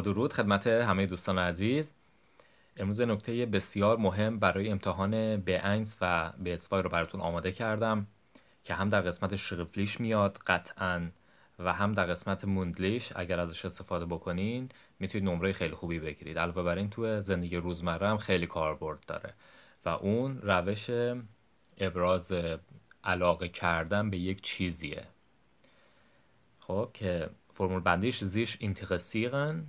درود خدمت همه دوستان عزیز امروز نکته بسیار مهم برای امتحان به و به اصفای رو براتون آماده کردم که هم در قسمت شغفلیش میاد قطعا و هم در قسمت موندلیش اگر ازش استفاده بکنین میتونید نمره خیلی خوبی بگیرید علاوه بر این تو زندگی روزمره هم خیلی کاربرد داره و اون روش ابراز علاقه کردن به یک چیزیه خب که فرمول بندیش زیش انتقسیقن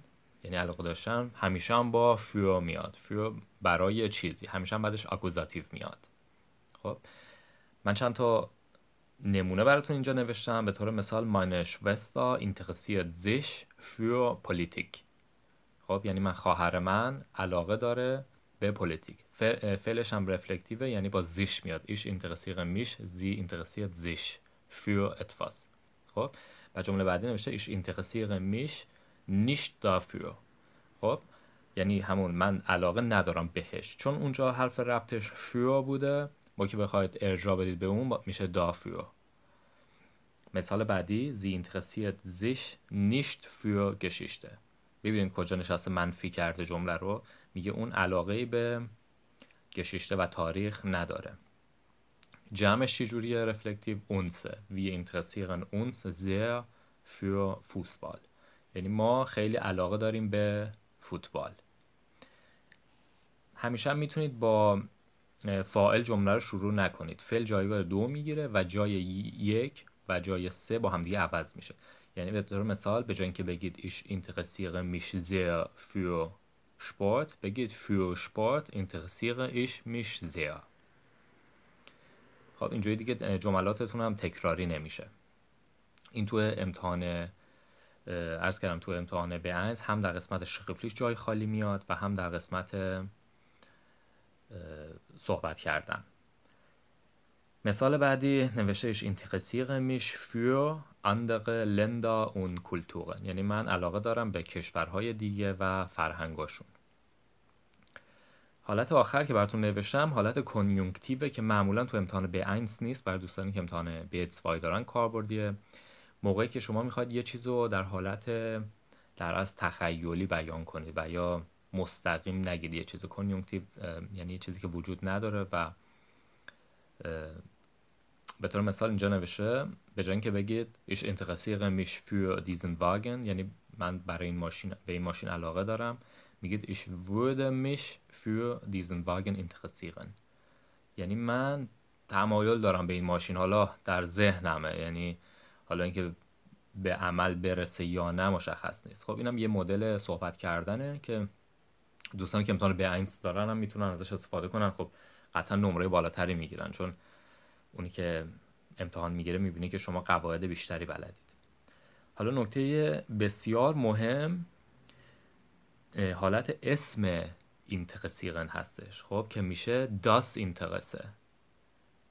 یعنی علاقه داشتن همیشه هم با فیو میاد فیو برای چیزی همیشه هم بعدش اکوزاتیو میاد خب من چند تا نمونه براتون اینجا نوشتم به طور مثال مانش وستا interessiert زیش فیو پولیتیک خب یعنی من خواهر من علاقه داره به پلیتیک فعلش هم رفلکتیوه یعنی با زیش میاد ایش اینترسیق میش زی اینترسیت زیش فیو اتفاس خب و جمله بعدی نوشته ایش اینترسیق میش nicht dafür خب یعنی همون من علاقه ندارم بهش چون اونجا حرف ربطش فیو بوده با که بخواید ارجاع بدید به اون میشه دافیو مثال بعدی زی interessiert زیش نیشت für Geschichte ببینید کجا نشسته منفی کرده جمله رو میگه اون علاقه به گشیشته و تاریخ نداره جمعش چجوریه رفلکتیو اونسه وی interessieren uns sehr für فوسبال یعنی ما خیلی علاقه داریم به فوتبال همیشه هم میتونید با فائل جمله رو شروع نکنید فعل جایگاه دو میگیره و جای یک و جای سه با همدیگه عوض میشه یعنی به مثال به جای اینکه بگید ایش اینترسیره میش زیر فیو شپورت بگید فیو شپورت اینترسیره ایش میش زیر خب اینجوری دیگه جملاتتون هم تکراری نمیشه این تو امتحان ارز کردم تو امتحان B1 هم در قسمت شقفلیش جای خالی میاد و هم در قسمت صحبت کردن مثال بعدی نوشته ایش میش für اندق لندا اون Kulturen یعنی من علاقه دارم به کشورهای دیگه و فرهنگاشون حالت آخر که براتون نوشتم حالت کنیونکتیوه که معمولا تو امتحان B1 نیست برای دوستانی که امتحان B2 دارن کاربردیه موقعی که شما میخواد یه چیز رو در حالت در از تخیلی بیان کنید و یا مستقیم نگید یه چیز کنیونکتیو یعنی یه چیزی که وجود نداره و به طور مثال اینجا نوشته به جای اینکه بگید ایش میش für دیزن واگن یعنی من برای این ماشین به این ماشین علاقه دارم میگید ایش وورد میش für دیزن واگن یعنی من تمایل دارم به این ماشین حالا در ذهنمه یعنی حالا اینکه به عمل برسه یا نه مشخص نیست خب اینم یه مدل صحبت کردنه که دوستانی که امتحان به اینس دارن هم میتونن ازش استفاده کنن خب قطعا نمره بالاتری میگیرن چون اونی که امتحان میگیره میبینه که شما قواعد بیشتری بلدید حالا نکته بسیار مهم حالت اسم اینتقسیغن هستش خب که میشه داس اینتقسه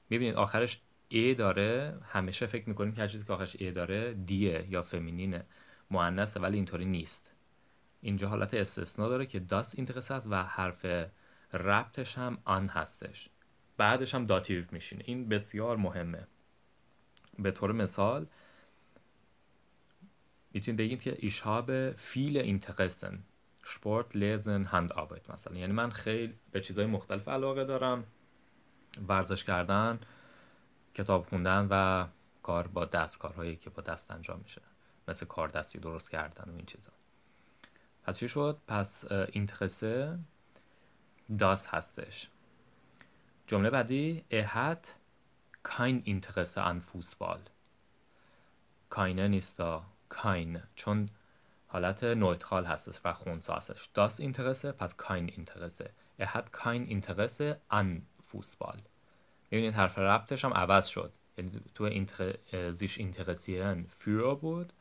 میبینید آخرش ای داره همیشه فکر میکنیم که هر چیزی که آخرش ای داره دیه یا فمینینه مؤنثه ولی اینطوری نیست اینجا حالت استثنا داره که داس اینتقص هست و حرف ربطش هم آن هستش بعدش هم داتیو میشینه این بسیار مهمه به طور مثال میتونید بگید که ایشاب فیل اینتقسن شپورت لزن هند آبایت مثلا یعنی من خیلی به چیزهای مختلف علاقه دارم ورزش کردن کتاب خوندن و کار با دست کارهایی که با دست انجام میشه مثل کار دستی درست کردن و این چیزا پس چی شد پس این تخصه داس هستش جمله بعدی احت کاین اینترسه ان فوتبال کاینه نیستا کاین چون حالت نویتخال هستش و هستش داس اینترسه پس کاین اینترسه احت کاین اینترسه ان فوتبال میبینید یعنی حرف ربطش هم عوض شد یعنی تو اینتر... زیش اینترسیرن فیرو بود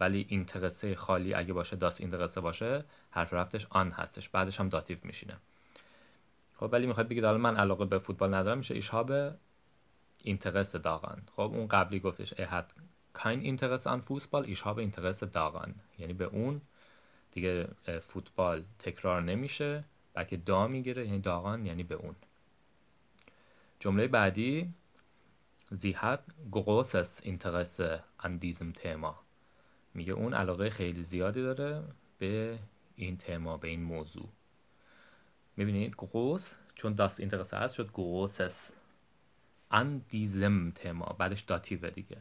ولی اینترسه خالی اگه باشه داس اینترسه باشه حرف ربطش آن هستش بعدش هم داتیو میشینه خب ولی میخواد بگید حالا من علاقه به فوتبال ندارم میشه ایشها به اینترس داغان خب اون قبلی گفتش حد کاین اینترس آن فوتبال ایشها به اینترس داغان یعنی به اون دیگه فوتبال تکرار نمیشه بلکه دا میگیره یعنی داغان یعنی به اون جمله بعدی زیحت hat گروسس Interesse ان دیزم تیما. میگه اون علاقه خیلی زیادی داره به این تما به این موضوع میبینید گروس چون داست اینترسه است شد گروسس ان دیزم تما بعدش داتیوه دیگه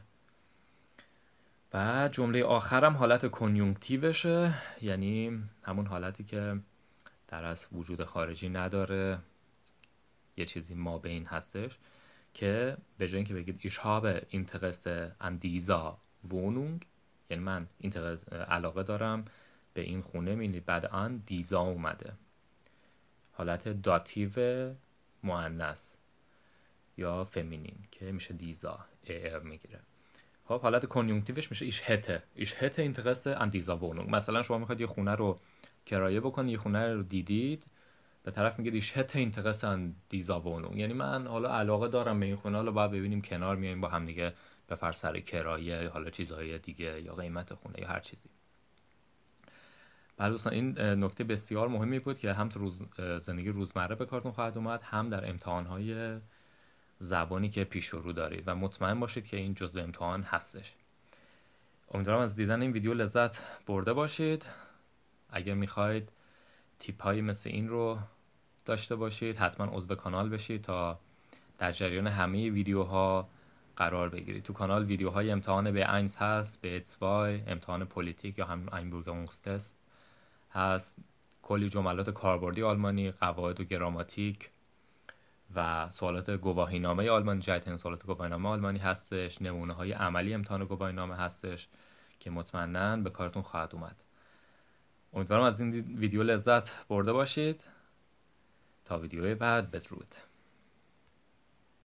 و جمله آخرم حالت کنیونکتیوشه یعنی همون حالتی که در از وجود خارجی نداره یه چیزی ما به این هستش که به جای اینکه بگید ایش به اینترس اندیزا وونونگ یعنی من علاقه دارم به این خونه میلی بعد آن دیزا اومده حالت داتیو معنس یا فمینین که میشه دیزا ار میگیره خب حالت کنیونکتیوش میشه ایش هته ایش هته اندیزا وونونگ مثلا شما میخواید یه خونه رو کرایه بکنید یه خونه رو دیدید به طرف میگه دیشت این سن دیزابونو یعنی من حالا علاقه دارم به این خونه حالا باید ببینیم کنار میایم با هم دیگه بفر سر کرایه حالا چیزهای دیگه یا قیمت خونه یا هر چیزی بله دوستان این نکته بسیار مهمی بود که هم تو روز زندگی روزمره به کارتون خواهد اومد هم در امتحانهای زبانی که پیش رو دارید و مطمئن باشید که این جزء امتحان هستش امیدوارم از دیدن این ویدیو لذت برده باشید اگر میخواید تیپ هایی مثل این رو داشته باشید حتما عضو کانال بشید تا در جریان همه ویدیوها قرار بگیرید تو کانال ویدیوهای امتحان به اینز هست به اتسوای امتحان پلیتیک یا هم اینبورگ اونستست هست کلی جملات کاربردی آلمانی قواعد و گراماتیک و سوالات گواهینامه آلمانی جایتن سوالات گواهینامه آلمانی هستش نمونه های عملی امتحان گواهینامه هستش که مطمئنا به کارتون خواهد اومد امیدوارم از این ویدیو لذت برده باشید تا ویدیو بعد بدرود